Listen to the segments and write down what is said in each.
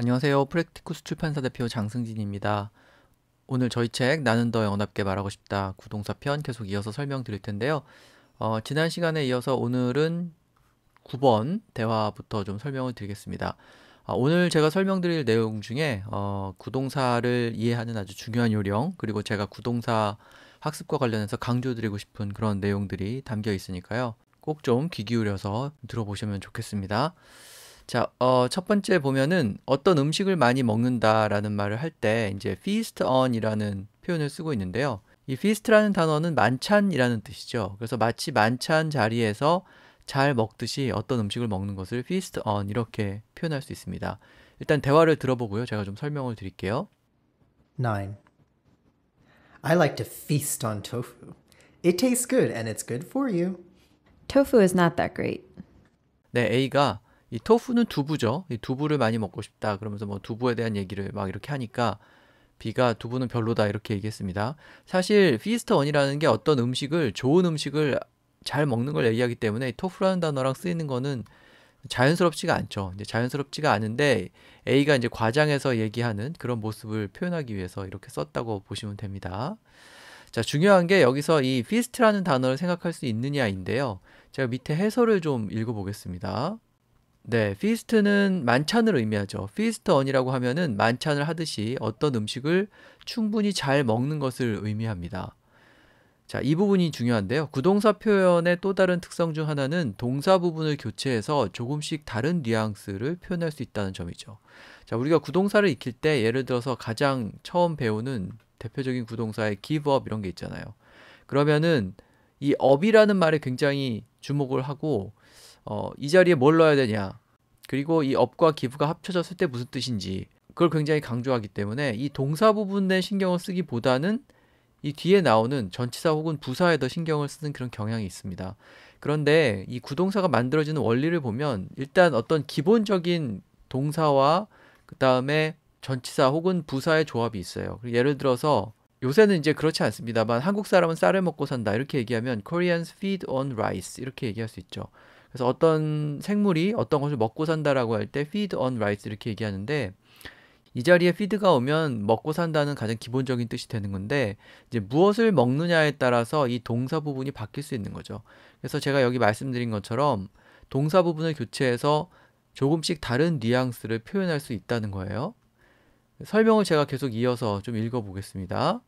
안녕하세요. 프랙티쿠스 출판사 대표 장승진입니다. 오늘 저희 책 나는 더 영답게 말하고 싶다 구동사 편 계속 이어서 설명드릴 텐데요. 어, 지난 시간에 이어서 오늘은 9번 대화부터 좀 설명을 드리겠습니다. 아, 오늘 제가 설명드릴 내용 중에 어, 구동사를 이해하는 아주 중요한 요령 그리고 제가 구동사 학습과 관련해서 강조드리고 싶은 그런 내용들이 담겨 있으니까요. 꼭 좀 귀 기울여서 들어보시면 좋겠습니다. 자, 어, 첫 번째 보면은 어떤 음식을 많이 먹는다라는 말을 할 때 이제 feast on이라는 표현을 쓰고 있는데요. 이 feast라는 단어는 만찬이라는 뜻이죠. 그래서 마치 만찬 자리에서 잘 먹듯이 어떤 음식을 먹는 것을 feast on 이렇게 표현할 수 있습니다. 일단 대화를 들어보고요. 제가 좀 설명을 드릴게요. 9. I like to feast on tofu. It tastes good and it's good for you. Tofu is not that great. 네, A가 이토프는 두부죠. 이 두부를 많이 먹고 싶다. 그러면서 뭐 두부에 대한 얘기를 막 이렇게 하니까 비가 두부는 별로다 이렇게 얘기했습니다. 사실 피스트 원이라는 게 어떤 음식을 좋은 음식을 잘 먹는 걸 얘기하기 때문에 토프라는 단어랑 쓰이는 거는 자연스럽지가 않죠. 이제 자연스럽지가 않은데 A가 이제 과장해서 얘기하는 그런 모습을 표현하기 위해서 이렇게 썼다고 보시면 됩니다. 자, 중요한 게 여기서 이 피스트라는 단어를 생각할 수 있느냐인데요. 제가 밑에 해설을 좀 읽어 보겠습니다. 네, 피스트는 만찬을 의미하죠. 피스트 언이라고 하면은 만찬을 하듯이 어떤 음식을 충분히 잘 먹는 것을 의미합니다. 자, 이 부분이 중요한데요. 구동사 표현의 또 다른 특성 중 하나는 동사 부분을 교체해서 조금씩 다른 뉘앙스를 표현할 수 있다는 점이죠. 자, 우리가 구동사를 익힐 때 예를 들어서 가장 처음 배우는 대표적인 구동사의 give up 이런 게 있잖아요. 그러면은 이 up이라는 말에 굉장히 주목을 하고 어, 이 자리에 뭘 넣어야 되냐 그리고 이 업과 기부가 합쳐졌을 때 무슨 뜻인지 그걸 굉장히 강조하기 때문에 이 동사 부분에 신경을 쓰기보다는 이 뒤에 나오는 전치사 혹은 부사에 더 신경을 쓰는 그런 경향이 있습니다. 그런데 이 구동사가 만들어지는 원리를 보면 일단 어떤 기본적인 동사와 그 다음에 전치사 혹은 부사의 조합이 있어요. 예를 들어서 요새는 이제 그렇지 않습니다만 한국 사람은 쌀을 먹고 산다 이렇게 얘기하면 Koreans feed on rice 이렇게 얘기할 수 있죠. 그래서 어떤 생물이 어떤 것을 먹고 산다라고 할 때 feed on rice 이렇게 얘기하는데 이 자리에 feed가 오면 먹고 산다는 가장 기본적인 뜻이 되는 건데 이제 무엇을 먹느냐에 따라서 이 동사 부분이 바뀔 수 있는 거죠. 그래서 제가 여기 말씀드린 것처럼 동사 부분을 교체해서 조금씩 다른 뉘앙스를 표현할 수 있다는 거예요. 설명을 제가 계속 이어서 좀 읽어보겠습니다.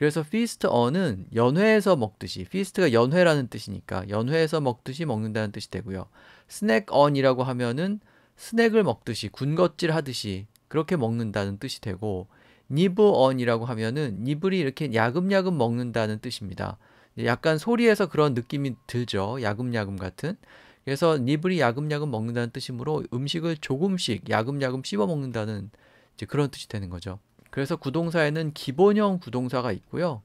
그래서 feast on은 연회에서 먹듯이 feast가 연회라는 뜻이니까 연회에서 먹듯이 먹는다는 뜻이 되고요. snack on이라고 하면은 스낵을 먹듯이 군것질 하듯이 그렇게 먹는다는 뜻이 되고 니브 on이라고 하면은 니블이 이렇게 야금야금 먹는다는 뜻입니다. 약간 소리에서 그런 느낌이 들죠. 야금야금 같은. 그래서 니블이 야금야금 먹는다는 뜻이므로 음식을 조금씩 야금야금 씹어 먹는다는 그런 뜻이 되는 거죠. 그래서 구동사에는 기본형 구동사가 있고요.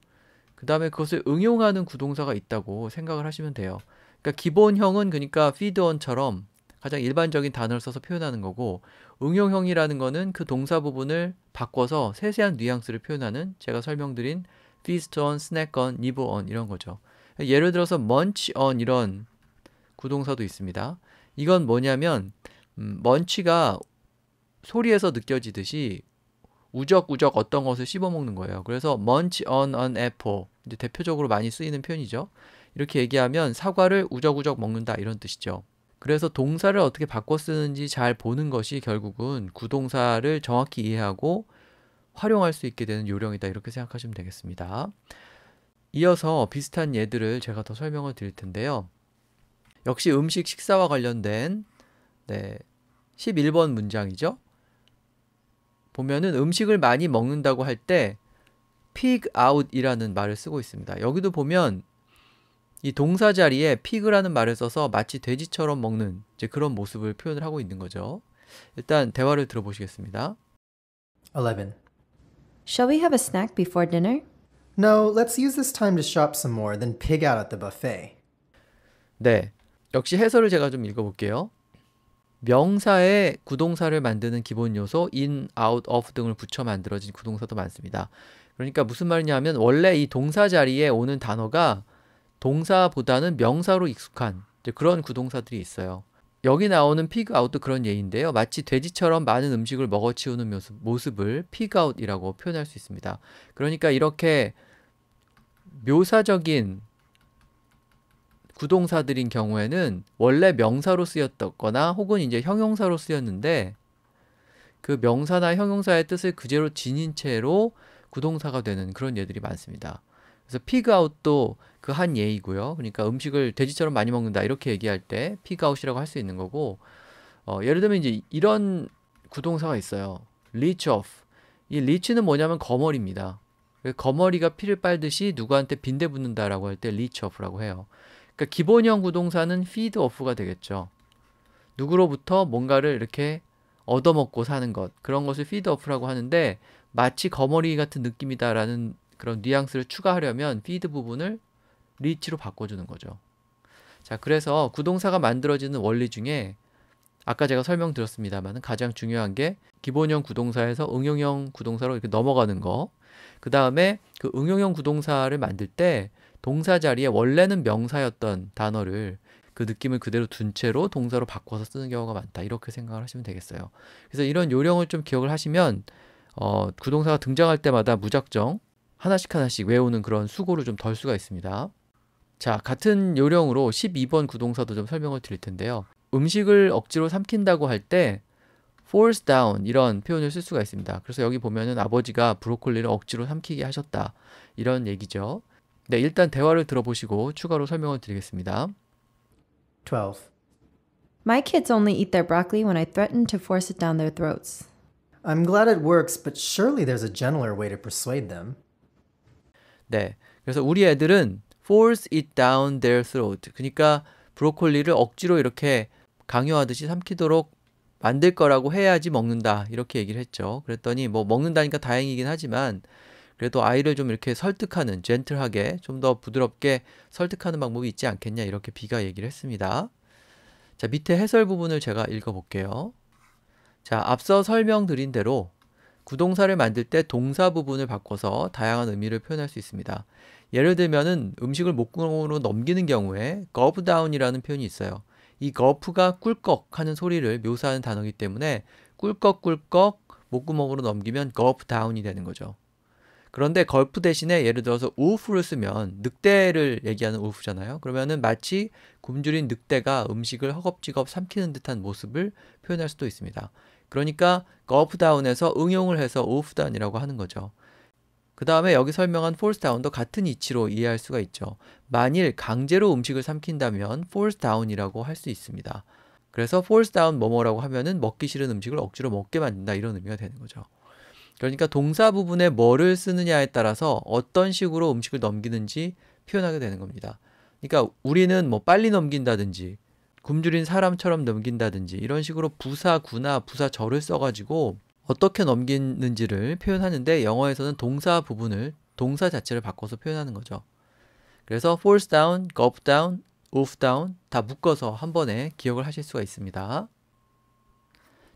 그 다음에 그것을 응용하는 구동사가 있다고 생각을 하시면 돼요. 그러니까 기본형은 그러니까 feed on처럼 가장 일반적인 단어를 써서 표현하는 거고 응용형이라는 거는 그 동사 부분을 바꿔서 세세한 뉘앙스를 표현하는 제가 설명드린 feast on, snack on, nib on 이런 거죠. 예를 들어서 munch on 이런 구동사도 있습니다. 이건 뭐냐면 음, munch가 소리에서 느껴지듯이 우적우적 어떤 것을 씹어먹는 거예요. 그래서 munch on an apple. 이제 대표적으로 많이 쓰이는 표현이죠. 이렇게 얘기하면 사과를 우적우적 먹는다 이런 뜻이죠. 그래서 동사를 어떻게 바꿔 쓰는지 잘 보는 것이 결국은 구동사를 정확히 이해하고 활용할 수 있게 되는 요령이다 이렇게 생각하시면 되겠습니다. 이어서 비슷한 예들을 제가 더 설명을 드릴 텐데요. 역시 음식 식사와 관련된 네, 11번 문장이죠. 보면은 음식을 많이 먹는다고 할 때 pig out이라는 말을 쓰고 있습니다. 여기도 보면 이 동사 자리에 pig라는 말을 써서 마치 돼지처럼 먹는 그런 모습을 표현을 하고 있는 거죠. 일단 대화를 들어보시겠습니다. 11. Shall we have a snack before dinner? No, let's use this time to shop some more than pig out at the buffet. 네. 역시 해설을 제가 좀 읽어 볼게요. 명사에 구동사를 만드는 기본 요소 in, out, of 등을 붙여 만들어진 구동사도 많습니다. 그러니까 무슨 말이냐 하면 원래 이 동사 자리에 오는 단어가 동사보다는 명사로 익숙한 그런 구동사들이 있어요. 여기 나오는 pig o u t 도 그런 예인데요. 마치 돼지처럼 많은 음식을 먹어치우는 모습, 모습을 pig o u t 이라고 표현할 수 있습니다. 그러니까 이렇게 묘사적인 구동사들인 경우에는 원래 명사로 쓰였거나 혹은 이제 형용사로 쓰였는데 그 명사나 형용사의 뜻을 그대로 지닌 채로 구동사가 되는 그런 예들이 많습니다. 그래서 피그아웃도 그 한 예이고요. 그러니까 음식을 돼지처럼 많이 먹는다 이렇게 얘기할 때 피그아웃이라고 할 수 있는 거고 어, 예를 들면 이제 이런 구동사가 있어요. reach off. 이 reach는 뭐냐면 거머리입니다. 그 거머리가 피를 빨듯이 누구한테 빈대 붙는다라고 할때 reach off라고 해요. 그러니까 기본형 부동산은 피드 오프가 되겠죠. 누구로부터 뭔가를 이렇게 얻어먹고 사는 것 그런 것을 피드 오프라고 하는데 마치 거머리 같은 느낌이다라는 그런 뉘앙스를 추가하려면 피드 부분을 리치로 바꿔주는 거죠. 자 그래서 구동사가 만들어지는 원리 중에 아까 제가 설명드렸습니다만 가장 중요한 게 기본형 구동사에서 응용형 구동사로 이렇게 넘어가는 거. 그 다음에 그 응용형 구동사를 만들 때 동사 자리에 원래는 명사였던 단어를 그 느낌을 그대로 둔 채로 동사로 바꿔서 쓰는 경우가 많다. 이렇게 생각을 하시면 되겠어요. 그래서 이런 요령을 좀 기억을 하시면 어, 그동사가 등장할 때마다 무작정 하나씩 하나씩 외우는 그런 수고를 좀 덜 수가 있습니다. 자, 같은 요령으로 12번 구동사도 좀 설명을 드릴 텐데요. 음식을 억지로 삼킨다고 할 때 force down 이런 표현을 쓸 수가 있습니다. 그래서 여기 보면은 아버지가 브로콜리를 억지로 삼키게 하셨다. 이런 얘기죠. 네, 일단 대화를 들어보시고 추가로 설명을 드리겠습니다. 12. My kids only eat their broccoli when I threaten to force it down their throats. I'm glad it works, but surely there's a gentler way to persuade them. 네. 그래서 우리 애들은 force it down their throat. 그러니까 브로콜리를 억지로 이렇게 강요하듯이 삼키도록 만들 거라고 해야지 먹는다. 이렇게 얘기를 했죠. 그랬더니 뭐 먹는다니까 다행이긴 하지만 그래도 아이를 좀 이렇게 설득하는 젠틀하게 좀 더 부드럽게 설득하는 방법이 있지 않겠냐 이렇게 비가 얘기를 했습니다. 자 밑에 해설 부분을 제가 읽어볼게요. 자 앞서 설명드린 대로 구동사를 만들 때 동사 부분을 바꿔서 다양한 의미를 표현할 수 있습니다. 예를 들면은 음식을 목구멍으로 넘기는 경우에 거 u 다운이라는 표현이 있어요. 이거 u 가 꿀꺽 하는 소리를 묘사하는 단어이기 때문에 꿀꺽꿀꺽 목구멍으로 넘기면 거 u 다운이 되는 거죠. 그런데 걸프 대신에 예를 들어서 우프를 쓰면 늑대를 얘기하는 우프잖아요. 그러면은 마치 굶주린 늑대가 음식을 허겁지겁 삼키는 듯한 모습을 표현할 수도 있습니다. 그러니까 거프다운에서 응용을 해서 우프다운이라고 하는 거죠. 그 다음에 여기 설명한 폴스다운도 같은 이치로 이해할 수가 있죠. 만일 강제로 음식을 삼킨다면 폴스다운이라고 할 수 있습니다. 그래서 폴스다운 뭐뭐라고 하면은 먹기 싫은 음식을 억지로 먹게 만든다 이런 의미가 되는 거죠. 그러니까 동사 부분에 뭐를 쓰느냐에 따라서 어떤 식으로 음식을 넘기는지 표현하게 되는 겁니다. 그러니까 우리는 뭐 빨리 넘긴다든지 굶주린 사람처럼 넘긴다든지 이런 식으로 부사구나 부사절을 써가지고 어떻게 넘기는지를 표현하는데 영어에서는 동사 부분을 동사 자체를 바꿔서 표현하는 거죠. 그래서 f a l l e down, gulp down, off down 다 묶어서 한 번에 기억을 하실 수가 있습니다.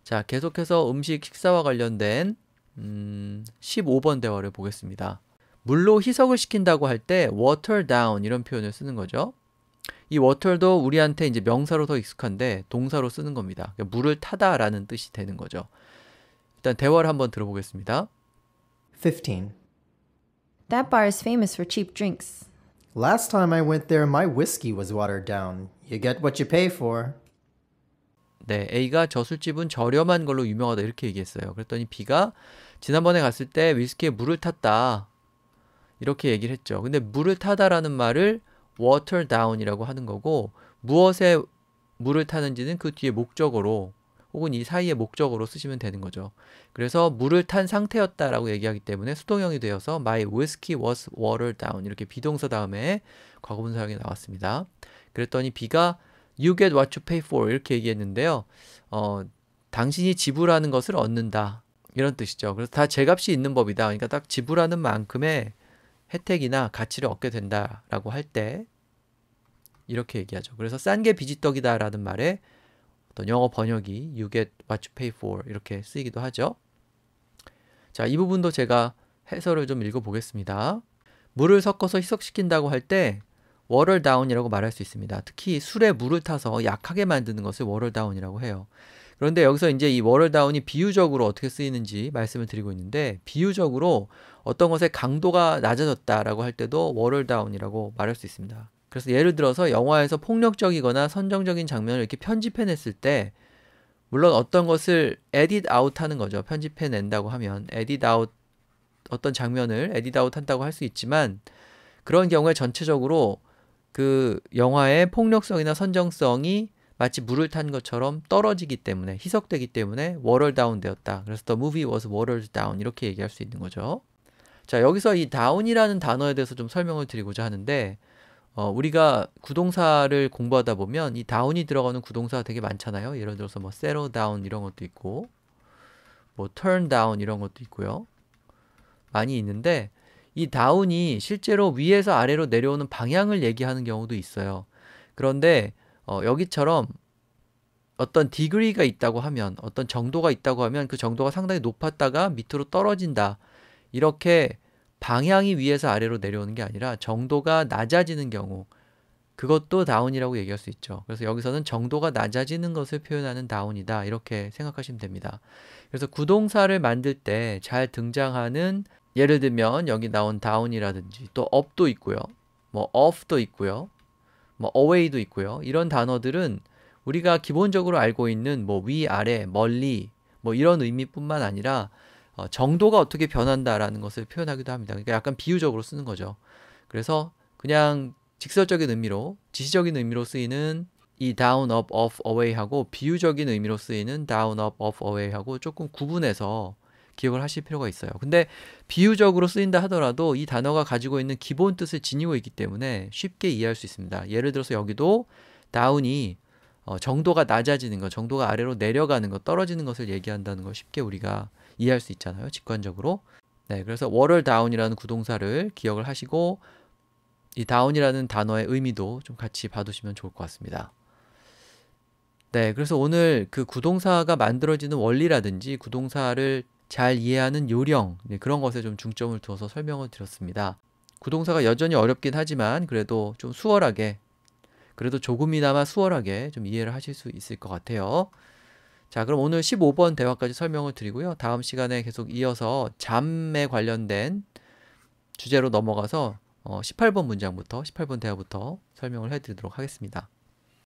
자, 계속해서 음식 식사와 관련된 음, 15번 대화를 보겠습니다. 물로 희석을 시킨다고 할 때 water down 이런 표현을 쓰는 거죠. 이 water도 우리한테 이제 명사로 더 익숙한데 동사로 쓰는 겁니다. 그러니까 물을 타다라는 뜻이 되는 거죠. 일단 대화를 한번 들어보겠습니다. 15. That bar is famous for cheap drinks. Last time I went there, my whiskey was watered down. You get what you pay for. 네, A가 저 술집은 저렴한 걸로 유명하다 이렇게 얘기했어요. 그랬더니 B가 지난번에 갔을 때 위스키에 물을 탔다. 이렇게 얘기를 했죠. 근데 물을 타다라는 말을 water down이라고 하는 거고 무엇에 물을 타는지는 그 뒤에 목적으로 혹은 이 사이에 목적으로 쓰시면 되는 거죠. 그래서 물을 탄 상태였다라고 얘기하기 때문에 수동형이 되어서 my whiskey was watered down 이렇게 비동사 다음에 과거분사형이 나왔습니다. 그랬더니 비가 you get what you pay for 이렇게 얘기했는데요. 어, 당신이 지불하는 것을 얻는다. 이런 뜻이죠. 그래서 다 제값이 있는 법이다. 그러니까 딱 지불하는 만큼의 혜택이나 가치를 얻게 된다라고 할 때 이렇게 얘기하죠. 그래서 싼 게 비지떡이다라는 말에 어떤 영어 번역이 you get what you pay for 이렇게 쓰이기도 하죠. 자, 이 부분도 제가 해설을 좀 읽어 보겠습니다. 물을 섞어서 희석시킨다고 할때 워럴 다운이라고 말할 수 있습니다. 특히 술에 물을 타서 약하게 만드는 것을 워럴 다운이라고 해요. 그런데 여기서 이제 이 워럴다운이 비유적으로 어떻게 쓰이는지 말씀을 드리고 있는데 비유적으로 어떤 것의 강도가 낮아졌다라고 할 때도 워럴다운이라고 말할 수 있습니다. 그래서 예를 들어서 영화에서 폭력적이거나 선정적인 장면을 이렇게 편집해냈을 때 물론 어떤 것을 에딧 아웃 하는 거죠. 편집해낸다고 하면 에딧 아웃 어떤 장면을 에딧 아웃 한다고 할 수 있지만 그런 경우에 전체적으로 그 영화의 폭력성이나 선정성이 마치 물을 탄 것처럼 떨어지기 때문에 희석되기 때문에 water down 되었다. 그래서 the movie was w a t e r d o w n 이렇게 얘기할 수 있는 거죠. 자, 여기서 이 down이라는 단어에 대해서 좀 설명을 드리고자 하는데 어, 우리가 구동사를 공부하다 보면 이 down이 들어가는 구동사가 되게 많잖아요. 예를 들어서 뭐 settle down 이런 것도 있고 뭐 turn down 이런 것도 있고요. 많이 있는데 이 다운이 실제로 위에서 아래로 내려오는 방향을 얘기하는 경우도 있어요. 그런데 어, 여기처럼 어떤 디그리가 있다고 하면 어떤 정도가 있다고 하면 그 정도가 상당히 높았다가 밑으로 떨어진다. 이렇게 방향이 위에서 아래로 내려오는 게 아니라 정도가 낮아지는 경우 그것도 다운이라고 얘기할 수 있죠. 그래서 여기서는 정도가 낮아지는 것을 표현하는 다운이다. 이렇게 생각하시면 됩니다. 그래서 구동사를 만들 때 잘 등장하는 예를 들면 여기 나온 다운이라든지 또 업도 있고요. 뭐 off도 있고요. 뭐 away도 있고요. 이런 단어들은 우리가 기본적으로 알고 있는 뭐 위, 아래, 멀리 뭐 이런 의미뿐만 아니라 어, 정도가 어떻게 변한다라는 것을 표현하기도 합니다. 그러니까 약간 비유적으로 쓰는 거죠. 그래서 그냥 직설적인 의미로 지시적인 의미로 쓰이는 이 down, up, off, away하고 비유적인 의미로 쓰이는 down, up, off, away하고 조금 구분해서 기억을 하실 필요가 있어요. 근데 비유적으로 쓰인다 하더라도 이 단어가 가지고 있는 기본 뜻을 지니고 있기 때문에 쉽게 이해할 수 있습니다. 예를 들어서 여기도 다운이 어, 정도가 낮아지는 것, 정도가 아래로 내려가는 것, 떨어지는 것을 얘기한다는 것 쉽게 우리가 이해할 수 있잖아요. 직관적으로. 네, 그래서 월을 다운이라는 구동사를 기억을 하시고 이 다운이라는 단어의 의미도 좀 같이 봐두시면 좋을 것 같습니다. 네, 그래서 오늘 그 구동사가 만들어지는 원리라든지 구동사를 잘 이해하는 요령 네, 그런 것에 좀 중점을 두어서 설명을 드렸습니다. 구동사가 여전히 어렵긴 하지만 그래도 좀 수월하게 그래도 조금이나마 수월하게 좀 이해를 하실 수 있을 것 같아요. 자, 그럼 오늘 15번 대화까지 설명을 드리고요. 다음 시간에 계속 이어서 잠에 관련된 주제로 넘어가서 18번 어, 문장부터 18번 대화부터 설명을 해드리도록 하겠습니다.